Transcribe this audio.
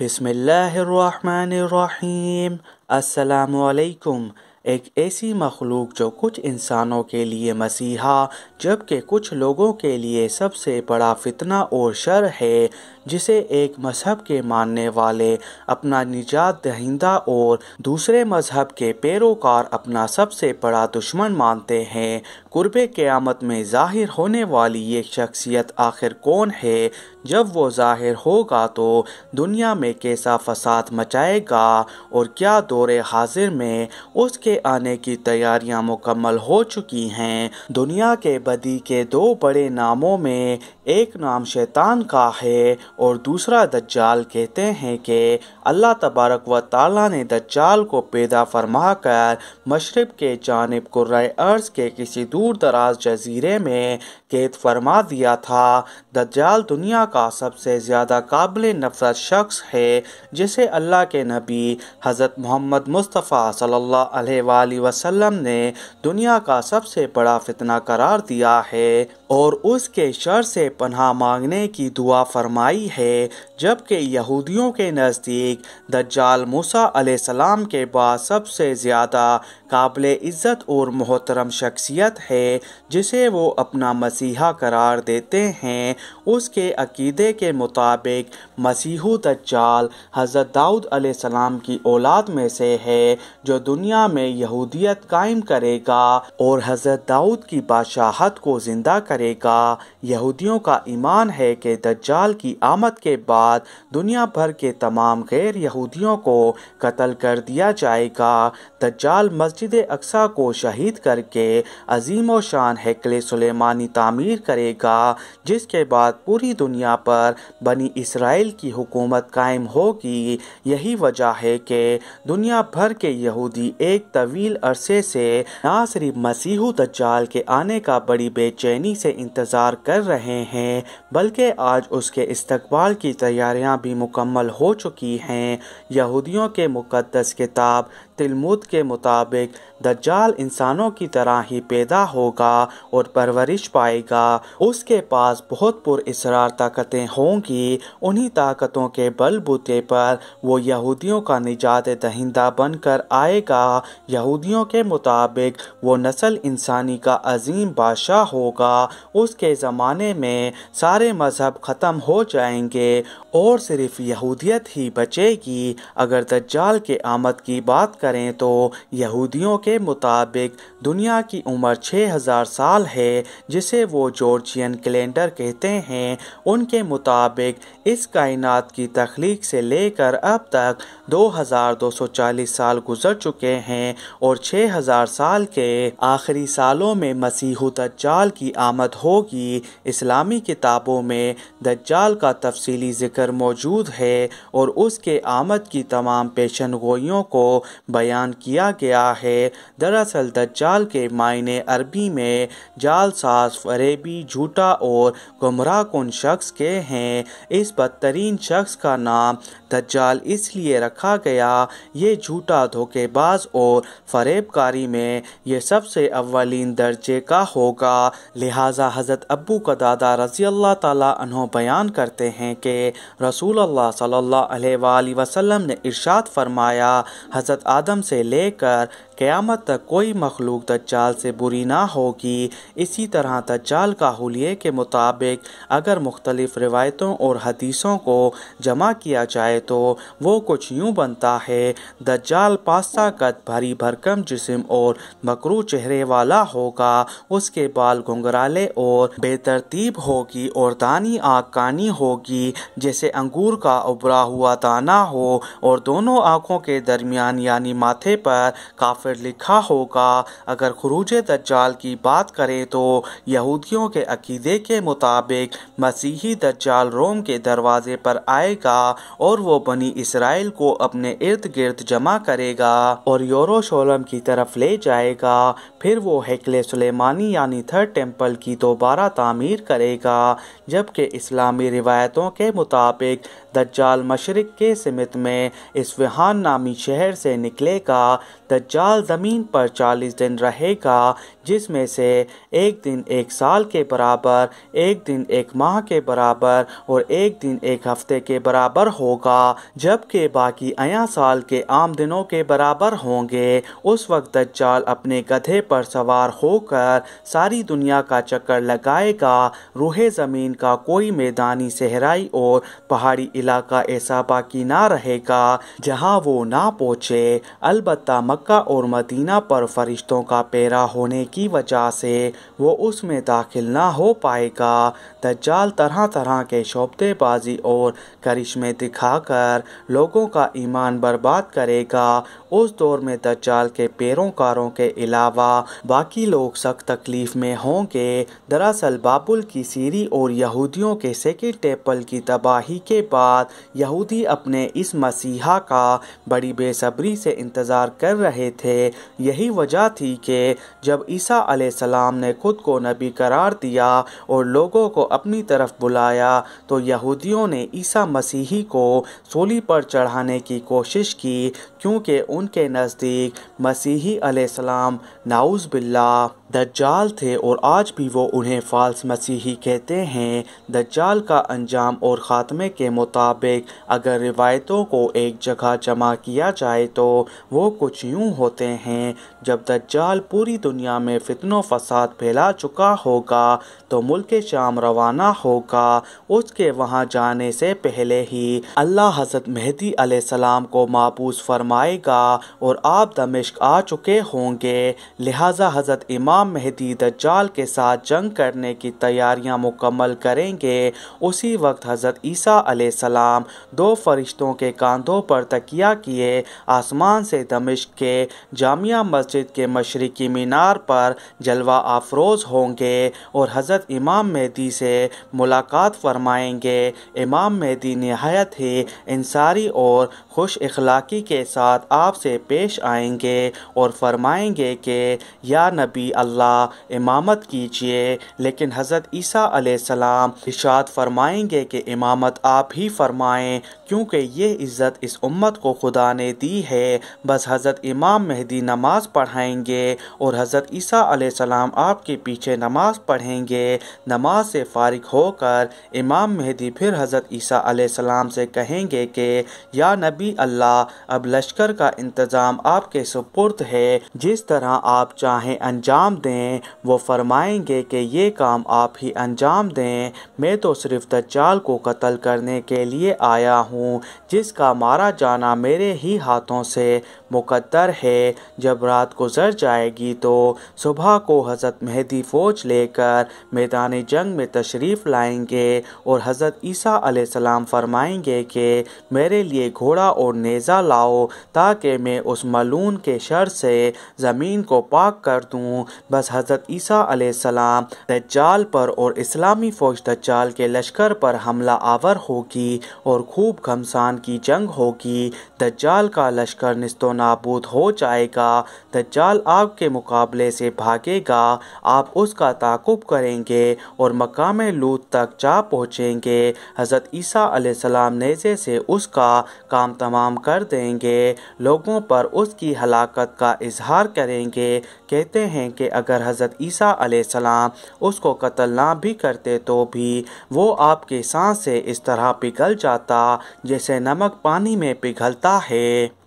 बिसमीम अस्सलाम एक ऐसी मखलूक जो कुछ इंसानों के लिए मसीहा जबकि कुछ लोगों के लिए सबसे बड़ा फितना और शर है जिसे एक मज़हब के मानने वाले अपना निजात दहिंदा और दूसरे मज़हब के पैरोकार अपना सबसे बड़ा दुश्मन मानते हैं कुर्ब क़्यामत में ज़ाहिर होने वाली ये शख्सियत आखिर कौन है जब वो ज़ाहिर होगा तो दुनिया में कैसा फसाद मचाएगा और क्या दौरे हाजिर में उसके आने की तैयारियां मुकम्मल हो चुकी हैं दुनिया के बदी के दो बड़े नामों में एक नाम शैतान का है और दूसरा दज्जाल कहते हैं कि अल्लाह तबारक व ताला ने दज्जाल को पैदा फरमा कर मशरब के जानब कुर्राय अर्ज़ के किसी दूर दराज जजीरे में कैद फरमा दिया था दज्जाल दुनिया का सबसे ज़्यादा काबिल नफरत शख्स है जिसे अल्लाह के नबी हज़रत मोहम्मद मुस्तफ़ा सल्ला वसम ने दुनिया का सबसे बड़ा फितना करार दिया है और उसके शर से पन्हा मांगने की दुआ फरमाई है जबकि यहूदियों के नज़दीक दज्जाल मूसा सलाम के बाद सबसे ज़्यादा काबिल इज़्ज़त और मोहतरम शख्सियत है जिसे वो अपना मसीहा करार देते हैं उसके अकीदे के मुताबिक मसीहु दज्जाल हज़रत दाऊद सलाम की औलाद में से है जो दुनिया में यहूदियत कायम करेगा और हज़रत दाऊद की बादशाहत को ज़िंदा करेगा यहूदियों का ईमान है कि दज्जाल की आमद के बाद दुनिया भर के तमाम गैर यहूदियों को कत्ल कर दिया जाएगा दज्जाल मस्जिद अक्सा को शहीद करके अजीम व शान हैकल सुलेमानी तामीर करेगा जिसके बाद पूरी दुनिया पर बनी इसराइल की हुकूमत कायम होगी यही वजह है कि दुनिया भर के यहूदी एक तवील अरसे से ना सिर्फ मसीहू दज्जाल के आने का बड़ी बेचैनी से इंतज़ार कर रहे हैं हैं बल्कि आज उसके इस्तबाल की तैयारियां भी मुकम्मल हो चुकी हैं यहूदियों के मुकद्दस किताब तिलमुद के मुताबिक दज्जाल इंसानों की तरह ही पैदा होगा और परवरिश पाएगा उसके पास बहुत पुरसरार ताकतें होंगी उन्हीं ताकतों के बलबूते पर वो यहूदियों का निजात दहिंदा बनकर आएगा यहूदियों के मुताबिक वो नस्ल इंसानी का अजीम बादशाह होगा उसके ज़माने में सारे मज़हब ख़त्म हो जाएंगे और सिर्फ यहूदियत ही बचेगी अगर दज्जाल के आमद की बात कर करें तो यहूदियों के मुताबिक दुनिया की उम्र 6000 साल है जिसे वो जॉर्जियन कैलेंडर कहते हैं उनके मुताबिक इस कायनात की तख्लीक से लेकर अब तक 2240 साल गुजर चुके हैं और 6000 साल के आखिरी सालों में मसीह दज्जाल की आमद होगी इस्लामी किताबों में दज्जाल का तफसीली जिक्र मौजूद है और उसके आमद की तमाम पेशन गोइयों को बयान किया गया है दरअसल दज्जाल के मायने अरबी में जालसाज फरेबी झूठा और गुमराह कन शख्स के हैं इस बदतरीन शख्स का नाम दज्जाल इसलिए रखा गया ये झूठा धोखेबाज और फरेबकारी में ये सबसे अवलिन दर्जे का होगा लिहाजा हज़रत अबू का दादा रजी अल्लाह तहों बयान करते हैं कि रसूल सल्ला वसलम ने इर्शाद फरमाया हज़रत आदम आदम से लेकर क़यामत तक कोई मखलूक दज्जाल से बुरी ना होगी इसी तरह दज्जाल का हुलिये के मुताबिक अगर मुख्तलिफ़ रिवायतों और हदीसों को जमा किया जाए तो वो कुछ यूँ बनता है दज्जाल पास्ता कद भरी भरकम जिसम और मकरू चेहरे वाला होगा उसके बाल घुंघराले और बेतरतीब होगी और दानी आँख कानी होगी जैसे अंगूर का उबरा हुआ दाना हो और दोनों आँखों के दरमियान यानी माथे पर काफ़ी फिर लिखा होगा अगर खरूज दज्जाल की बात करें तो यहूदियों के अकीदे के मुताबिक मसीही दज्जाल रोम के दरवाजे पर आएगा और वो बनी इसराइल को अपने इर्द गिर्द जमा करेगा और यूरोशोलम की तरफ ले जाएगा फिर वो हेकले सुलेमानी यानी थर्ड टेम्पल की दोबारा तामीर करेगा जबकि इस्लामी रिवायतों के मुताबिक दज्जाल मशरक के समित में इस्फहान नामी शहर से निकलेगा दज्जाल ज़मीन पर 40 दिन रहेगा जिसमें से एक दिन एक साल के बराबर एक दिन एक माह के बराबर और एक दिन एक हफ्ते के बराबर होगा जबकि बाकी अया साल के आम दिनों के बराबर होंगे उस वक्त दज्जाल अपने गधे पर सवार होकर सारी दुनिया का चक्कर लगाएगा रूह ज़मीन का कोई मैदानी सहराई और पहाड़ी इलाका ऐसा बाकी ना रहेगा जहाँ वो ना पहुँचे अलबत् मक्का और मदीना पर फरिश्तों का पैरा होने की वजह से वो उसमें दाखिल ना हो पाएगा दज्जाल तरह तरह के शोबतेबाजी और करिश्मे दिखाकर लोगों का ईमान बर्बाद करेगा उस दौर में दज्जाल के पैरोकारों के अलावा बाकी लोग सख्त तकलीफ में होंगे दरअसल बाबुल की सीरी और यहूदियों के सेकेंड टेपल की तबाही के बाद यहूदी अपने इस मसीहा का बड़ी बेसब्री से इंतज़ार कर रहे थे यही वजह थी कि जब इस ईसा सलाम ने खुद को नबी करार दिया और लोगों को अपनी तरफ बुलाया तो यहूदियों ने ईसा मसीही को सोली पर चढ़ाने की कोशिश की क्योंकि उनके नज़दीक मसीही सलाम नाउज़ बिल्ला दज्जाल थे और आज भी वो उन्हें फाल्स मसीही कहते हैं दज्जाल का अंजाम और ख़ात्मे के मुताबिक अगर रिवायतों को एक जगह जमा किया जाए तो वो कुछ यूँ होते हैं जब दज्जाल पूरी दुनिया में फितनों फसाद फैला चुका होगा तो मुल्क शाम रवाना होगा उसके वहाँ जाने से पहले ही अल्लाह हज़रत मेहदी सलाम को मापूस फरमाएगा और आप दमिश्क आ चुके होंगे लिहाजा हज़रत इमाम इमाम मेहदी दज्जाल के साथ जंग करने की तैयारियां मुकम्मल करेंगे उसी वक्त हज़रत ईसा सलाम दो फरिश्तों के कांधों पर तकिया किए आसमान से दमिश्क के जामिया मस्जिद के मशरकी मीनार पर जलवा आफरोज होंगे और हज़रत इमाम मेहदी से मुलाकात फरमाएंगे इमाम मेहदी नहायत ही इंसारी और खुश अखलाक़ी के साथ आपसे पेश आएंगे और फरमाएंगे कि या नबी अल्लाह इमामत कीजिए लेकिन हज़रत ईसा सलाम इशाद फरमाएंगे कि इमामत आप ही फरमाएं क्योंकि ये इज़्ज़त इस उम्मत को खुदा ने दी है बस हज़रत इमाम मेहदी नमाज़ पढ़ाएंगे और हज़रत ईसा सलाम आपके पीछे नमाज़ पढ़ेंगे नमाज से फारग होकर इमाम मेहदी फिर हज़रत ईसा सलाम से कहेंगे कि या नबी अल्लाह अब लश्कर का इंतज़ाम आपके सुपुर्द है जिस तरह आप चाहें अंजाम दें वो फरमाएंगे कि ये काम आप ही अंजाम दें मैं तो सिर्फ दज्जाल को कत्ल करने के लिए आया हूँ जिसका मारा जाना मेरे ही हाथों से मुकद्दर है जब रात गुजर जाएगी तो सुबह को हज़रत मेहदी फ़ौज लेकर मैदान जंग में तशरीफ़ लाएंगे और हज़रत ईसा सलाम फरमाएंगे कि मेरे लिए घोड़ा और नेज़ा लाओ ताकि मैं उस मलून के शर से ज़मीन को पाक कर दूँ बस हज़रत ईसा दज्जाल पर और इस्लामी फ़ौज दज्जाल के लश्कर पर हमला आवर होगी और खूब घमसान की जंग होगी दज्जाल का लश्कर नस्तो नाबूद हो जाएगा दज्जाल आपके मुकाबले से भागेगा आप उसका ताकुब करेंगे और मकाम लूत तक जा पहुँचेंगे हज़रत ईसा आसमाम नेज़े से उसका काम तमाम कर देंगे लोगों पर उसकी हलाकत का इजहार करेंगे कहते हैं कि अगर हज़रत ईसा सलाम उसको कत्ल ना भी करते तो भी वो आपके सांस से इस तरह पिघल जाता जैसे नमक पानी में पिघलता है